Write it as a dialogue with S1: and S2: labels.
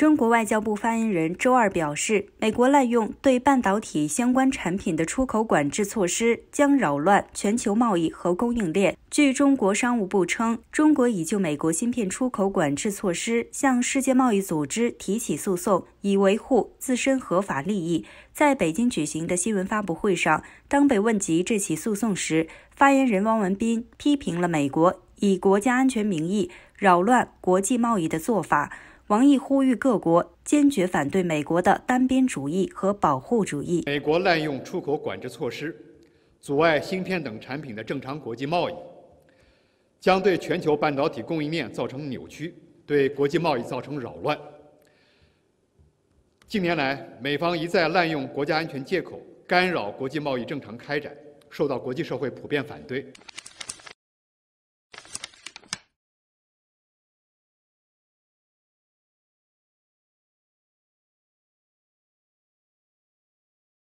S1: 中国外交部发言人周二表示，美国滥用对半导体相关产品的出口管制措施，将扰乱全球贸易和供应链。据中国商务部称，中国已就美国芯片出口管制措施向世界贸易组织提起诉讼，以维护自身合法利益。在北京举行的新闻发布会上，当被问及这起诉讼时，发言人汪文斌批评了美国。以国家安全名义扰乱国际贸易的做法，王毅呼吁各国坚决反对美国的单边主义和保护主
S2: 义。美国滥用出口管制措施，阻碍芯片等产品的正常国际贸易，将对全球半导体供应链造成扭曲，对国际贸易造成扰乱。近年来，美方一再滥用国家安全借口，干扰国际贸易正常开展，受到国际社会普遍反对。